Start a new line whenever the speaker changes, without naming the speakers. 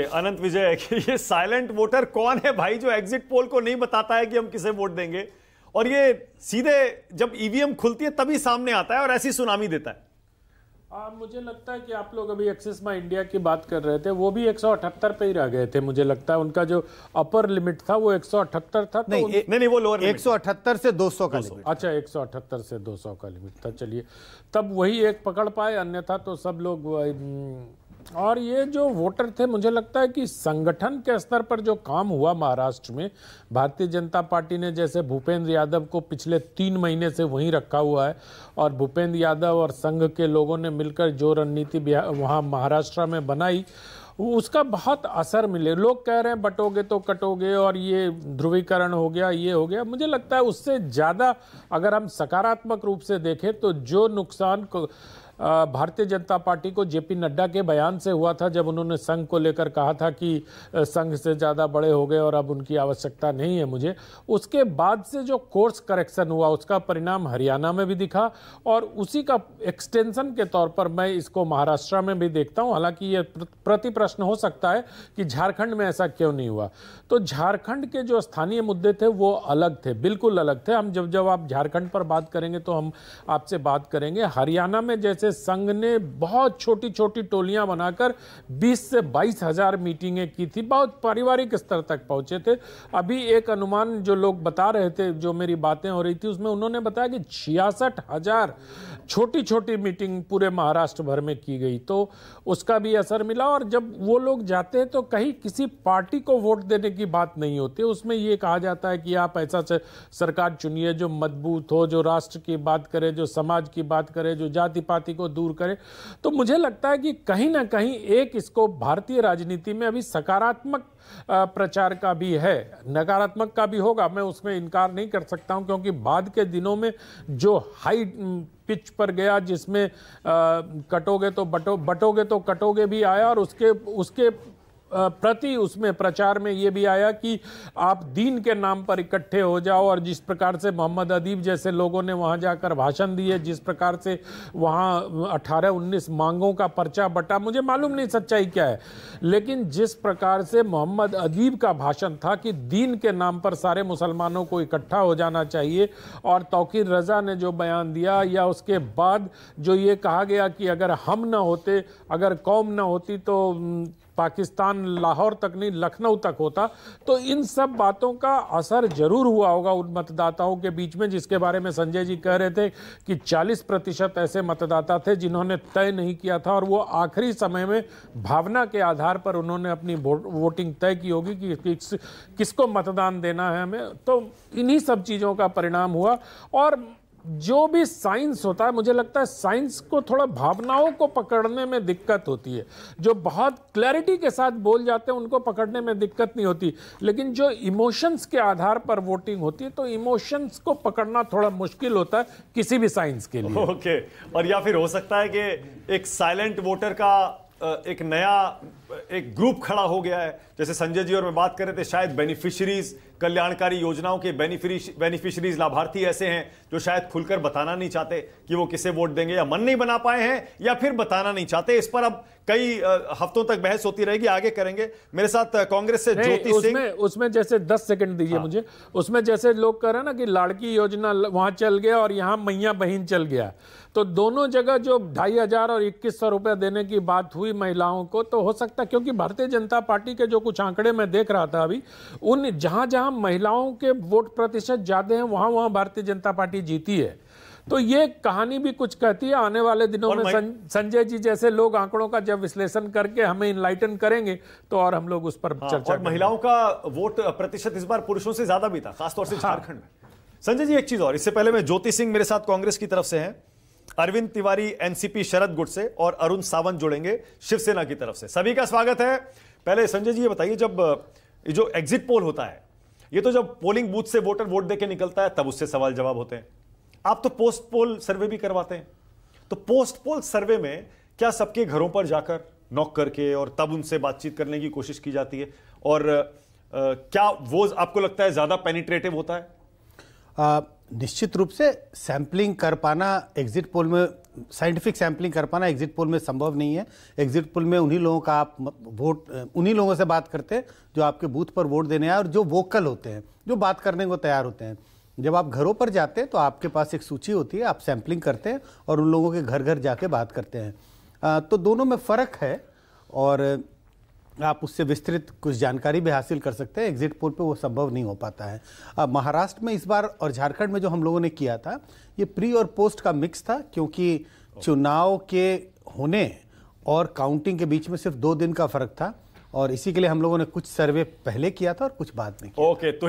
अनंत विजय ये silent voter कौन है भाई जो एग्जिट पोल को नहीं बताता है कि हम किसे वोट देंगे और ये सीधे जब ईवीएम खुलती है तभी सामने आता है और ऐसी सुनामी देता
है
आ, मुझे लगता है कि आप लोग अभी एक्सिस माई इंडिया की बात कर रहे थे वो भी 178 पे ही रह गए थे मुझे लगता है उनका जो अपर लिमिट था वो 178 था तो नहीं, तो उन... ए, नहीं नहीं वो लोअर 178 से 200 का 200, लिमिट अच्छा 178 से 200 का लिमिट था चलिए तब वही एक पकड़ पाए अन्यथा तो सब लोग और ये जो वोटर थे मुझे लगता है कि संगठन के स्तर पर जो काम हुआ महाराष्ट्र में भारतीय जनता पार्टी ने जैसे भूपेंद्र यादव को पिछले तीन महीने से वहीं रखा हुआ है और भूपेंद्र यादव और संघ के लोगों ने मिलकर जो रणनीति वहाँ महाराष्ट्र में बनाई उसका बहुत असर मिले लोग कह रहे हैं बटोगे तो कटोगे और ये ध्रुवीकरण हो गया ये हो गया मुझे लगता है उससे ज़्यादा अगर हम सकारात्मक रूप से देखें तो जो नुकसान भारतीय जनता पार्टी को जेपी नड्डा के बयान से हुआ था जब उन्होंने संघ को लेकर कहा था कि संघ से ज़्यादा बड़े हो गए और अब उनकी आवश्यकता नहीं है मुझे उसके बाद से जो कोर्स करेक्शन हुआ उसका परिणाम हरियाणा में भी दिखा और उसी का एक्सटेंशन के तौर पर मैं इसको महाराष्ट्र में भी देखता हूँ हालांकि ये प्रति प्रश्न हो सकता है कि झारखंड में ऐसा क्यों नहीं हुआ तो झारखंड के जो स्थानीय मुद्दे थे वो अलग थे बिल्कुल अलग थे हम जब जब आप झारखंड पर बात करेंगे तो हम आपसे बात करेंगे हरियाणा में जैसे संघ ने बहुत छोटी छोटी टोलियां बनाकर 20 से बाईस हजार मीटिंगें की थी बहुत पारिवारिक स्तर तक पहुंचे थे अभी एक अनुमान जो लोग बता रहे थे जो मेरी बातें हो रही थी उसमें उन्होंने बताया कि छियासठ हजार छोटी छोटी मीटिंग पूरे महाराष्ट्र भर में की गई तो उसका भी असर मिला और जब वो लोग जाते हैं तो कहीं किसी पार्टी को वोट देने की बात नहीं होती उसमें ये कहा जाता है कि आप ऐसा सरकार चुनिए जो मजबूत हो जो राष्ट्र की बात करे जो समाज की बात करे जो जाति पाति पार्टी को दूर करे तो मुझे लगता है कि कहीं ना कहीं एक इसको भारतीय राजनीति में अभी सकारात्मक प्रचार का भी है नकारात्मक का भी होगा मैं उसमें इनकार नहीं कर सकता हूं क्योंकि बाद के दिनों में जो हाई पिच पर गया जिसमें कटोगे तो बटो बटोगे तो कटोगे भी आया और उसके उसके प्रति उसमें प्रचार में ये भी आया कि आप दीन के नाम पर इकट्ठे हो जाओ और जिस प्रकार से मोहम्मद अदीब जैसे लोगों ने वहाँ जाकर भाषण दिए जिस प्रकार से वहाँ 18 उन्नीस मांगों का पर्चा बटा मुझे मालूम नहीं सच्चाई क्या है लेकिन जिस प्रकार से मोहम्मद अदीब का भाषण था कि दीन के नाम पर सारे मुसलमानों को इकट्ठा हो जाना चाहिए और तोकीर रज़ा ने जो बयान दिया या उसके बाद जो ये कहा गया कि अगर हम ना होते अगर कौम ना होती तो पाकिस्तान लाहौर तक नहीं लखनऊ तक होता तो इन सब बातों का असर जरूर हुआ होगा उन मतदाताओं के बीच में जिसके बारे में संजय जी कह रहे थे कि 40 प्रतिशत ऐसे मतदाता थे जिन्होंने तय नहीं किया था और वो आखिरी समय में भावना के आधार पर उन्होंने अपनी वोटिंग तय की होगी कि किस, किसको मतदान देना है हमें तो इन्हीं सब चीज़ों का परिणाम हुआ और जो भी साइंस होता है मुझे लगता है साइंस को थोड़ा भावनाओं को पकड़ने में दिक्कत होती है जो बहुत क्लैरिटी के साथ बोल जाते हैं उनको पकड़ने में दिक्कत नहीं होती लेकिन जो इमोशंस के आधार पर वोटिंग होती है तो इमोशंस को पकड़ना थोड़ा मुश्किल होता है किसी भी साइंस के लिए ओके okay. और या फिर हो
सकता है कि एक साइलेंट वोटर का एक नया एक ग्रुप खड़ा हो गया है जैसे संजय जी और मैं बात कर रहे थे शायद बेनिफिशरीज कल्याणकारी योजनाओं के बेनिफिशरीज लाभार्थी ऐसे हैं जो शायद खुलकर बताना नहीं चाहते कि वो किसे वोट देंगे या मन नहीं बना पाए हैं या फिर बताना नहीं चाहते इस पर अब कई हफ्तों तक बहस होती रहेगी आगे करेंगे मेरे साथ कांग्रेस से ज्योति सिंह उसमें,
उसमें जैसे दस सेकंड दीजिए हाँ। मुझे उसमें जैसे लोग कह रहे हैं ना कि लाड़की योजना वहां चल गया और यहां मैया बहन चल गया तो दोनों जगह जो ढाई हजार और इक्कीस सौ रुपया देने की बात हुई महिलाओं को तो हो सकता है क्योंकि भारतीय जनता पार्टी के जो कुछ आंकड़े मैं देख रहा था अभी उन जहां जहां महिलाओं के वोट प्रतिशत ज़्यादा है वहां वहां भारतीय जनता पार्टी जीती है तो ये कहानी भी कुछ कहती है आने वाले दिनों में सं, संजय जी जैसे लोग आंकड़ों का जब विश्लेषण करके हमें इनलाइटन करेंगे तो और हम लोग उस पर हाँ, चर्चा और महिलाओं का वोट प्रतिशत इस बार पुरुषों से ज्यादा भी था खासतौर से हाँ। झारखंड हाँ।
में संजय जी एक चीज और इससे पहले मैं ज्योति सिंह मेरे साथ कांग्रेस की तरफ से हैं अरविंद तिवारी एनसीपी शरद गुट से और अरुण सावंत जुड़ेंगे शिवसेना की तरफ से सभी का स्वागत है पहले संजय जी ये बताइए जब जो एग्जिट पोल होता है ये तो जब पोलिंग बूथ से वोटर वोट देके निकलता है तब उससे सवाल जवाब होते हैं आप तो पोस्ट पोल सर्वे भी करवाते हैं तो पोस्ट पोल सर्वे में क्या सबके घरों पर जाकर नॉक करके और तब उनसे बातचीत करने की कोशिश की जाती है और आ, क्या वो आपको लगता है ज्यादा पेनिट्रेटिव होता है
निश्चित रूप से सैम्पलिंग कर पाना एग्जिट पोल में साइंटिफिक सैम्पलिंग कर पाना एग्जिट पोल में संभव नहीं है एग्जिट पोल में उन्हीं लोगों का आप वोट उन्हीं लोगों से बात करते हैं जो आपके बूथ पर वोट देने आए और जो वोकल होते हैं जो बात करने को तैयार होते हैं जब आप घरों पर जाते हैं तो आपके पास एक सूची होती है आप सैम्पलिंग करते हैं और उन लोगों के घर घर जाके बात करते हैं तो दोनों में फ़र्क है और आप उससे विस्तृत कुछ जानकारी भी हासिल कर सकते हैं एग्जिट पोल पे वो संभव नहीं हो पाता है अब महाराष्ट्र में इस बार और झारखंड में जो हम लोगों ने किया था ये प्री और पोस्ट का मिक्स था क्योंकि चुनाव के होने और काउंटिंग के बीच में सिर्फ दो दिन का फर्क था और इसी के लिए हम लोगों ने कुछ सर्वे पहले किया था और कुछ बाद में
किया ओके okay, तो